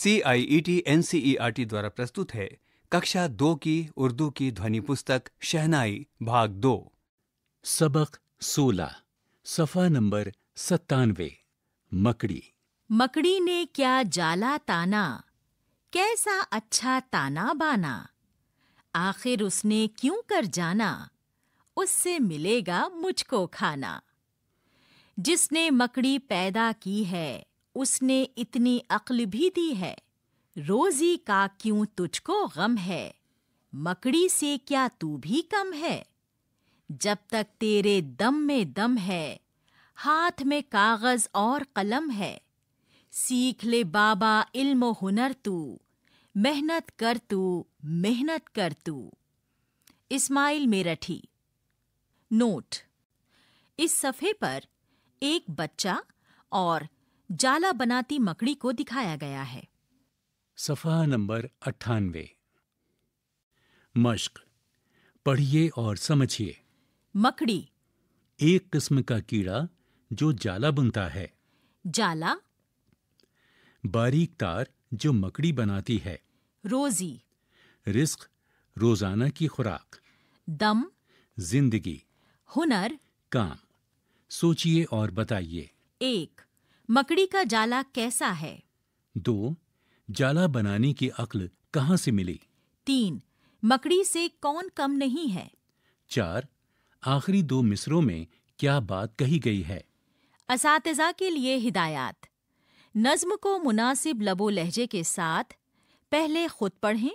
C I E T N C E R T द्वारा प्रस्तुत है कक्षा दो की उर्दू की ध्वनि पुस्तक शहनाई भाग दो सबक सोलह सफा नंबर सत्तानवे मकड़ी मकड़ी ने क्या जाला ताना कैसा अच्छा ताना बाना आखिर उसने क्यों कर जाना उससे मिलेगा मुझको खाना जिसने मकड़ी पैदा की है उसने इतनी अक्ल भी दी है रोजी का क्यों तुझको गम है मकड़ी से क्या तू भी कम है जब तक तेरे दम में दम है हाथ में कागज और कलम है सीख ले बाबा इल्म हुनर तू मेहनत कर तू मेहनत कर तू इस्माइल मेरठी नोट इस सफ़े पर एक बच्चा और जाला बनाती मकड़ी को दिखाया गया है सफा नंबर अट्ठानवे मश्क पढ़िए और समझिए मकड़ी एक किस्म का कीड़ा जो जाला बुनता है जाला बारीक तार जो मकड़ी बनाती है रोजी रिस्क रोजाना की खुराक दम जिंदगी हुनर काम सोचिए और बताइए एक मकड़ी का जाला कैसा है दो जाला बनाने की अक्ल कहाँ से मिली तीन मकड़ी से कौन कम नहीं है चार आखिरी दो मिसरों में क्या बात कही गई है इस के लिए हिदायत नज्म को मुनासिब लबो लहजे के साथ पहले खुद पढ़ें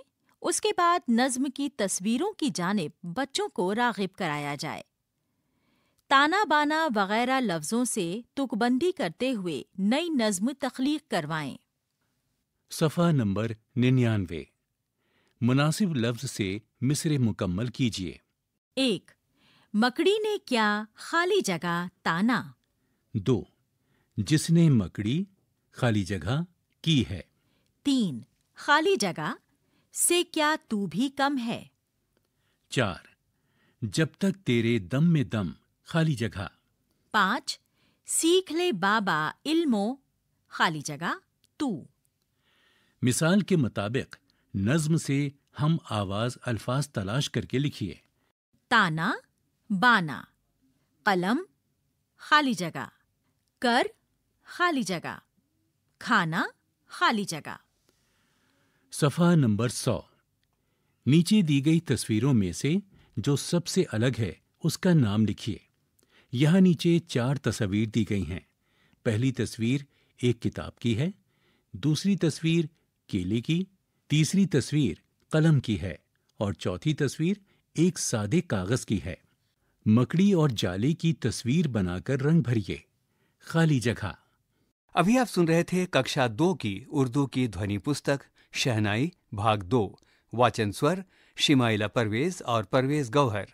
उसके बाद नज्म की तस्वीरों की जानब बच्चों को रागिब कराया जाए ताना बाना वगैरह लफ्जों से तुकबंदी करते हुए नई नज्म तख्लीक करवाएं सफ़ा नंबर निन्यानवे मुनासिब लफ्ज से मिसरे मुकम्मल कीजिए एक मकड़ी ने क्या खाली जगह ताना दो जिसने मकड़ी खाली जगह की है तीन खाली जगह से क्या तू भी कम है चार जब तक तेरे दम में दम खाली जगह पांच सीख ले बाबा इल्मो खाली जगह तू मिसाल के मुताबिक नज्म से हम आवाज अल्फाज तलाश करके लिखिए ताना बाना कलम खाली जगह कर खाली जगह खाना खाली जगह सफा नंबर सौ नीचे दी गई तस्वीरों में से जो सबसे अलग है उसका नाम लिखिए यहाँ नीचे चार तस्वीर दी गई हैं पहली तस्वीर एक किताब की है दूसरी तस्वीर केले की तीसरी तस्वीर कलम की है और चौथी तस्वीर एक सादे कागज की है मकड़ी और जाले की तस्वीर बनाकर रंग भरिए खाली जगह अभी आप सुन रहे थे कक्षा दो की उर्दू की ध्वनि पुस्तक शहनाई भाग दो वाचन स्वर शिमाइला परवेज और परवेज गौहर